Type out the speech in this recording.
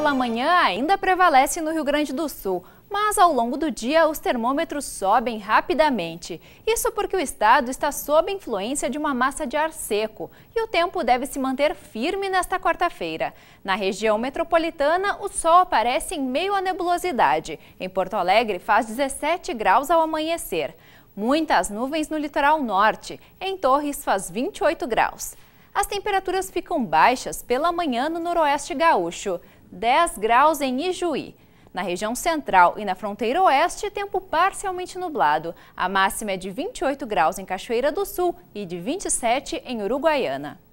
pela manhã ainda prevalece no Rio Grande do Sul, mas ao longo do dia os termômetros sobem rapidamente. Isso porque o estado está sob influência de uma massa de ar seco e o tempo deve se manter firme nesta quarta-feira. Na região metropolitana, o sol aparece em meio à nebulosidade. Em Porto Alegre, faz 17 graus ao amanhecer. Muitas nuvens no litoral norte. Em Torres, faz 28 graus. As temperaturas ficam baixas pela manhã no noroeste gaúcho. 10 graus em Ijuí. Na região central e na fronteira oeste, tempo parcialmente nublado. A máxima é de 28 graus em Cachoeira do Sul e de 27 em Uruguaiana.